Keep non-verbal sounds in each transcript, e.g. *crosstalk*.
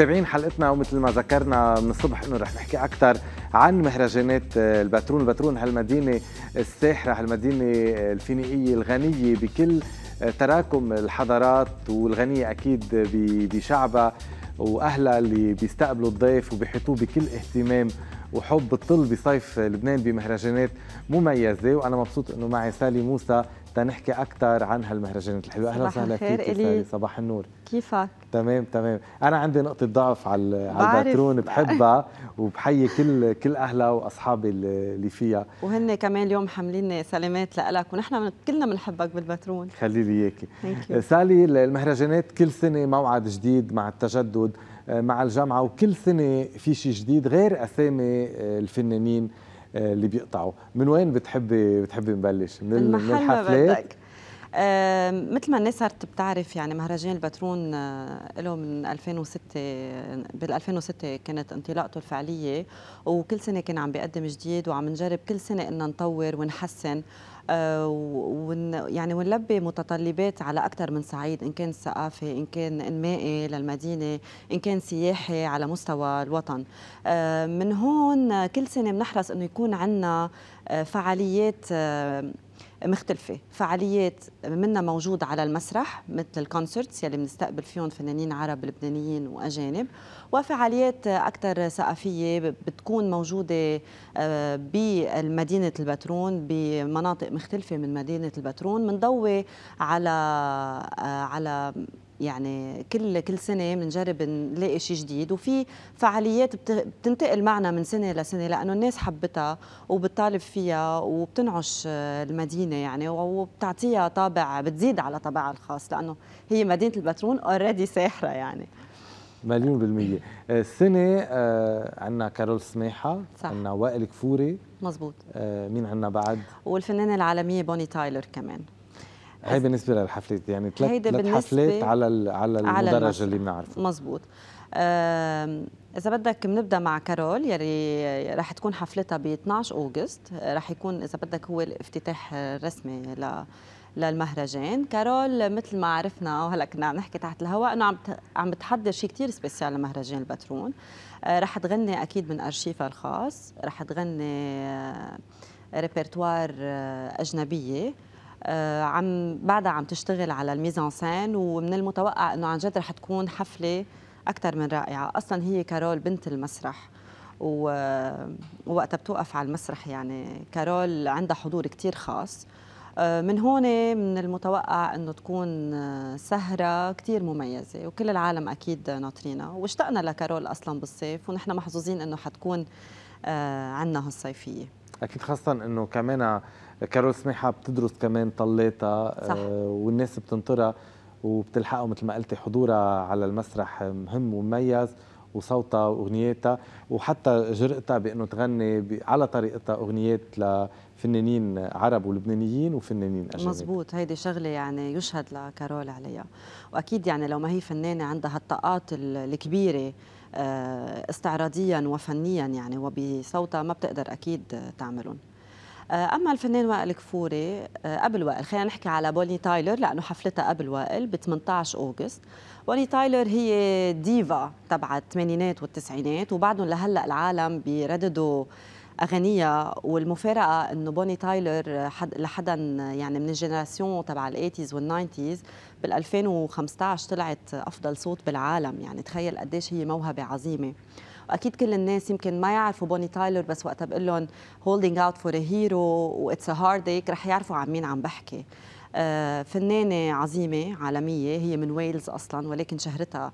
متابعين حلقتنا ومثل ما ذكرنا من الصبح انه رح نحكي اكثر عن مهرجانات الباترون الباترون هالمدينه الساحره هالمدينه الفينيقيه الغنيه بكل تراكم الحضارات والغنيه اكيد بشعبها واهلها اللي بيستقبلوا الضيف وبيحيطوه بكل اهتمام وحب الطل بصيف لبنان بمهرجانات مميزه وانا مبسوط انه معي سالي موسى تنحكي اكثر عن هالمهرجانات الحلوه اهلا وسهلا فيك سالي صباح النور كيفك تمام تمام انا عندي نقطه ضعف على الباترون بحبها وبحيي كل كل اهلها واصحابي اللي فيها وهن كمان اليوم حاملين سلامات لك ونحن من كلنا بنحبك بالباترون خلي لي اياكي سالي المهرجانات كل سنه موعد جديد مع التجدد آه، مع الجامعه وكل سنه في شيء جديد غير اسامي آه، الفنانين آه، اللي بيقطعوا من وين بتحبي بتحبي نبلش من, من الحفلات مثل ما الناس صارت بتعرف يعني مهرجان البترون آه، له من 2006 بال 2006 كانت انطلاقته الفعليه وكل سنه كان عم بيقدم جديد وعم نجرب كل سنه انه نطور ونحسن آه، ون يعني ونلبي متطلبات على اكثر من صعيد ان كان ثقافي ان كان انمائي للمدينه ان كان سياحي على مستوى الوطن آه، من هون كل سنه بنحرص انه يكون عندنا فعاليات مختلفة فعاليات منها موجودة على المسرح مثل الكونسرتس يلي بنستقبل فيهم فنانين عرب لبنانيين وأجانب وفعاليات أكثر ثقافية بتكون موجودة آه، بمدينة البترون بمناطق مختلفة من مدينة البترون منضوي على آه، على يعني كل كل سنه بنجرب نلاقي شيء جديد وفي فعاليات بتنتقل معنا من سنه لسنه لانه الناس حبتها وبتطالب فيها وبتنعش المدينه يعني وبتعطيها طابع بتزيد على طابعها الخاص لانه هي مدينه البترون اوريدي ساحره يعني مليون بالمية السنة آه،, آه عندنا كارول سماحة عندنا وائل كفوري مزبوط آه مين عندنا بعد والفنانة العالمية بوني تايلر كمان هاي بالنسبه للحفلات يعني ثلاث حفلات على على على, على اللي بنعرفه مزبوط إذا بدك بنبدا مع كارول يلي رح تكون حفلتها ب 12 أوغست رح يكون إذا بدك هو الافتتاح الرسمي ل للمهرجان كارول مثل ما عرفنا وهلا كنا عم نحكي تحت الهواء انه عم عم بتحضر شيء كثير سبيسيال لمهرجان البترون آه، رح تغني اكيد من ارشيفها الخاص رح تغني آه، ريبرتوار آه، اجنبيه آه، عم بعدها عم تشتغل على الميزانسين ومن المتوقع انه عن جد رح تكون حفله اكثر من رائعه اصلا هي كارول بنت المسرح ووقتها بتوقف على المسرح يعني كارول عندها حضور كتير خاص آه، من هون من المتوقع انه تكون آه، سهره كثير مميزه وكل العالم اكيد ناطرينها واشتقنا لكارول اصلا بالصيف ونحن محظوظين انه حتكون آه، عندنا هالصيفيه اكيد خاصه انه كمان كارول سميحه بتدرس كمان طلاتها صح. والناس بتنطرها وبتلحقوا مثل ما قلتي حضورها على المسرح مهم ومميز وصوتها واغنياتها وحتى جرأتها بانه تغني على طريقتها اغنيات لفنانين عرب ولبنانيين وفنانين اجانب مزبوط هيدي شغله يعني يشهد لكارول عليها واكيد يعني لو ما هي فنانه عندها الطاقات الكبيره آه، استعراضيا وفنيا يعني وبصوتها ما بتقدر اكيد تعملهم آه، اما الفنان وائل كفوري آه، قبل وائل خلينا نحكي على بوني تايلر لانه حفلتها قبل وائل ب 18 اوغست بوني تايلر هي ديفا تبع الثمانينات والتسعينات وبعدهم لهلا العالم بيرددوا اغانيها والمفارقه انه بوني تايلر حد لحدا يعني من الجنراسيون تبع الايتيز والناينتيز بال 2015 طلعت افضل صوت بالعالم يعني تخيل قديش هي موهبه عظيمه اكيد كل الناس يمكن ما يعرفوا بوني تايلر بس وقتها بقول لهم هولدينج اوت فور ا هيرو واتس ا هارد ديك رح يعرفوا عن مين عم بحكي آه، فنانه عظيمه عالميه هي من ويلز اصلا ولكن شهرتها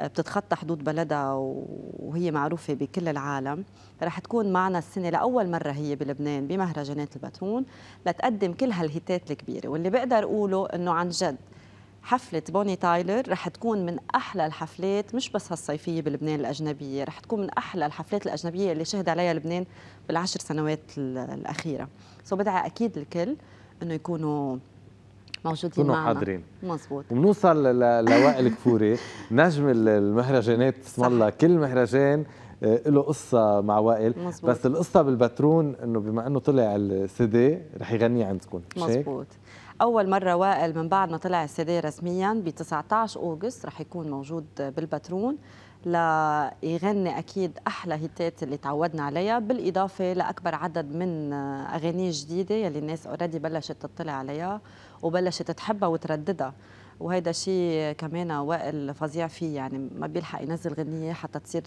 آه، بتتخطى حدود بلدها وهي معروفة بكل العالم رح تكون معنا السنة لأول مرة هي بلبنان بمهرجانات الباتون لتقدم كل هالهيتات الكبيرة واللي بقدر أقوله أنه عن جد حفلة بوني تايلر رح تكون من أحلى الحفلات مش بس هالصيفية بلبنان الأجنبية رح تكون من أحلى الحفلات الأجنبية اللي شهد عليها لبنان بالعشر سنوات الأخيرة سو بدعي أكيد الكل أنه يكونوا موجودين معنا حاضرين مزبوط بنوصل لوائل كفوري *laughs* نجم المهرجانات اسم الله كل مهرجان آه، له قصة مع وائل مزبوط. بس القصة بالبترون انه بما انه طلع السي دي رح يغني عندكم مزبوط شيك. اول مره وائل من بعد ما طلع السيدي رسميا ب 19 اوغست رح يكون موجود بالبترون ليغني اكيد احلى هيتات اللي تعودنا عليها بالاضافه لاكبر عدد من اغاني جديده يلي الناس اوريدي بلشت تطلع عليها وبلشت تحبها وترددها وهذا شيء كمان وائل فظيع فيه يعني ما بيلحق ينزل غنية حتى تصير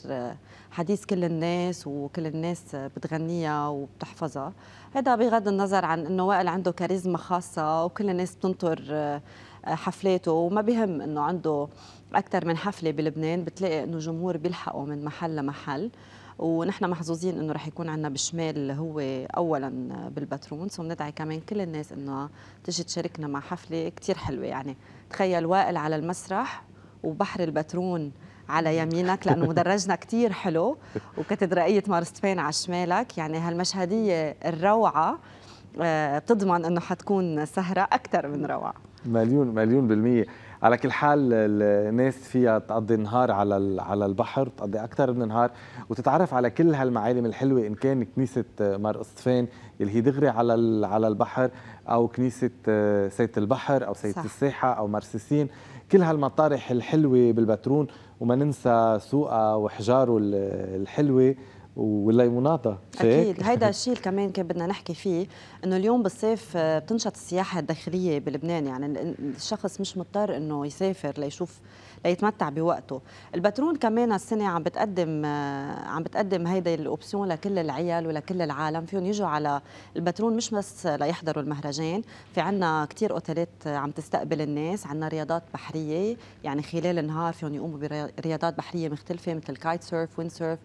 حديث كل الناس وكل الناس بتغنيها وبتحفظها هذا بغض النظر عن انه وائل عنده كاريزما خاصة وكل الناس بتنطر حفلاته وما بهم انه عنده اكثر من حفله بلبنان بتلاقي انه جمهور بيلحقوا من محل لمحل ونحن محظوظين انه رح يكون عندنا بالشمال هو اولا بالبترونس وبندعي كمان كل الناس انه تجي تشاركنا مع حفله كثير حلوه يعني تخيل وائل على المسرح وبحر الباترون على يمينك لانه *laughs* مدرجنا كثير حلو وكاتدرائيه مارستفين على شمالك يعني هالمشهديه الروعه بتضمن آه، انه حتكون سهره اكثر من روعه مليون مليون بالميه على كل حال الناس فيها تقضي نهار على على البحر تقضي اكثر من نهار وتتعرف على كل هالمعالم الحلوه ان كان كنيسه مار قصطفين اللي هي دغري على على البحر او كنيسه سيد البحر او سيد الساحه او مرسيسين كل هالمطارح الحلوه بالبترون وما ننسى سوقها وحجاره الحلوه والليموناتا اكيد هيدا الشيء كمان كان بدنا نحكي فيه انه اليوم بالصيف آه، بتنشط السياحه الداخليه بلبنان يعني الشخص مش مضطر انه يسافر ليشوف ليتمتع بوقته البترون كمان السنه عم بتقدم آه، عم بتقدم هيدا الاوبسيون لكل العيال ولكل العالم فيهم يجوا على البترون مش بس ليحضروا المهرجان في عنا كثير اوتيلات عم تستقبل الناس عنا رياضات بحريه يعني خلال النهار فيهم يقوموا برياضات بحريه مختلفه مثل الكايت سيرف ويند سيرف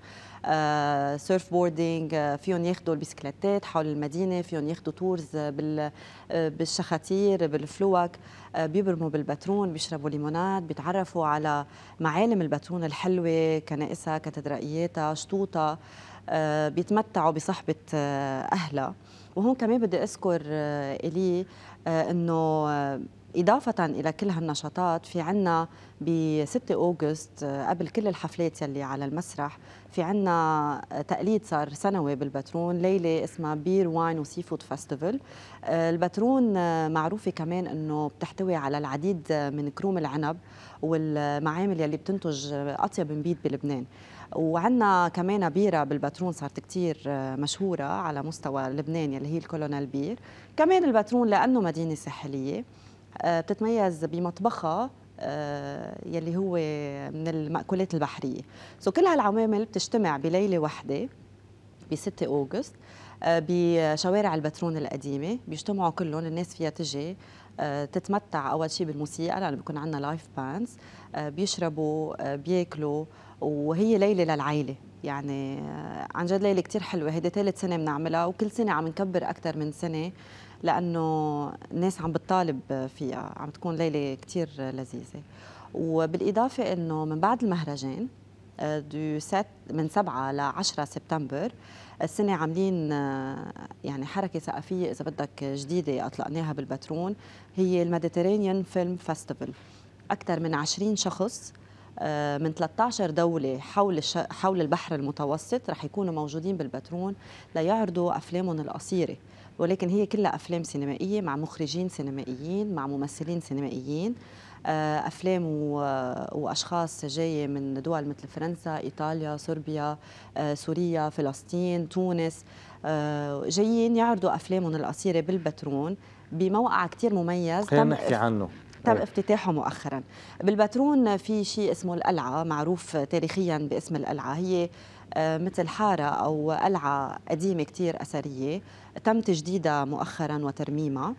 آه، سيرف بوردينج آه، فيهم ياخذوا البسكليتات حول المدينه فيهم ياخذوا تورز آه، بال آه، بالشخاتير بالفلوك بيبرموا بالباترون بيشربوا ليموناد بيتعرفوا على معالم الباترون الحلوه كنائسها كتدرائياتها شطوطها بيتمتعوا بصحبه اهلها وهون كمان بدي اذكر الي انه إضافة إلى كل هالنشاطات في عنا ب 6 أوغست قبل كل الحفلات يلي على المسرح في عنا تقليد صار سنوي بالبترون ليلة اسمها بير واين وسي فود فاستيفال البترون معروفة كمان أنه بتحتوي على العديد من كروم العنب والمعامل يلي بتنتج أطيب نبيد بلبنان وعندنا كمان بيرة بالبترون صارت كتير مشهورة على مستوى لبنان يلي هي الكولونيل بير كمان البترون لأنه مدينة ساحلية آه، بتتميز بمطبخها آه، يلي هو من المأكولات البحرية سو كل هالعوامل بتجتمع بليلة واحدة ب 6 أوغست آه، بشوارع البترون القديمة بيجتمعوا كلهم الناس فيها تجي تتمتع أول شيء بالموسيقى لأنه بيكون عندنا لايف باندز بيشربوا بياكلوا وهي ليلة للعائلة يعني عن جد ليله كثير حلوه هيدي ثالث سنه بنعملها وكل سنه عم نكبر اكثر من سنه لانه الناس عم بتطالب فيها عم تكون ليله كثير لذيذه وبالاضافه انه من بعد المهرجان آه، دو من 7 ل 10 سبتمبر السنه عاملين آه، يعني حركه ثقافيه اذا بدك جديده اطلقناها بالبترون هي الميديترينيان فيلم فيستيفال اكثر من 20 شخص آه، من 13 دولة حول حول البحر المتوسط رح يكونوا موجودين بالبترون ليعرضوا أفلامهم القصيرة ولكن هي كلها أفلام سينمائية مع مخرجين سينمائيين مع ممثلين سينمائيين آه، افلام آه، واشخاص جايه من دول مثل فرنسا ايطاليا صربيا آه، سوريا فلسطين تونس جايين يعرضوا افلامهم القصيره بالبترون بموقع كثير مميز خلينا نحكي عنه تم إيه. افتتاحه مؤخرا بالبترون في شيء اسمه القلعة معروف تاريخيا باسم القلعة هي آه، مثل حارة أو قلعة قديمة كتير أثرية تم تجديدها مؤخرا وترميمها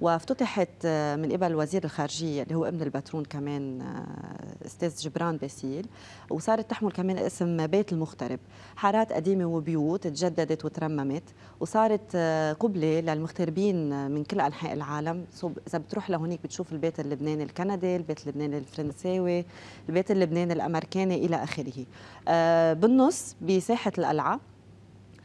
وافتتحت آه، من قبل وزير الخارجيه اللي هو ابن البترون كمان آه، استاذ جبران باسيل وصارت تحمل كمان اسم بيت المغترب حارات قديمه وبيوت تجددت وترممت وصارت آه، قبله للمغتربين من كل انحاء العالم اذا بتروح لهونيك بتشوف البيت اللبناني الكندي البيت اللبناني الفرنساوي البيت اللبناني الامريكاني الى اخره بالنص بساحه القلعه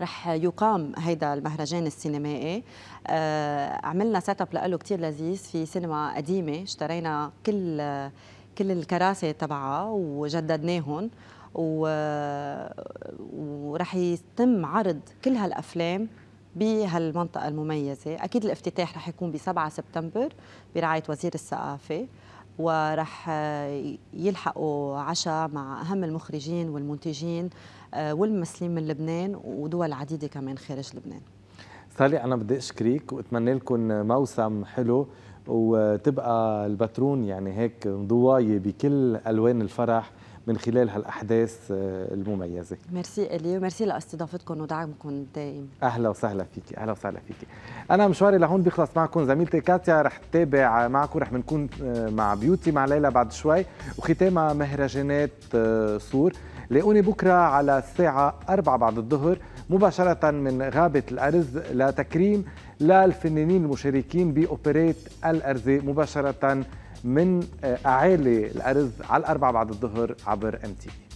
رح يقام هيدا المهرجان السينمائي آه، عملنا سيت اب له كثير لذيذ في سينما قديمه اشترينا كل كل الكراسي تبعها وجددناهم و... ورح يتم عرض كل هالافلام بهالمنطقه المميزه اكيد الافتتاح رح يكون ب 7 سبتمبر برعايه وزير الثقافه ورح يلحقوا عشاء مع أهم المخرجين والمنتجين آه، والممثلين من لبنان ودول عديدة كمان خارج لبنان سالي أنا بدي أشكرك وأتمنى لكم موسم حلو وتبقى البترون يعني هيك ضواية بكل ألوان الفرح من خلال هالاحداث آه، المميزه ميرسي الي وميرسي لاستضافتكم ودعمكم الدائم اهلا وسهلا فيكي اهلا وسهلا فيكي انا مشواري لهون بيخلص معكم زميلتي كاتيا رح تتابع معكم رح بنكون آه، مع بيوتي مع ليلى بعد شوي وختامها مهرجانات صور آه، لاقوني بكره على الساعه 4 بعد الظهر مباشره من غابه الارز لتكريم للفنانين المشاركين باوبريت الارز مباشره من اعالي الارز على الاربعه بعد الظهر عبر ام تي في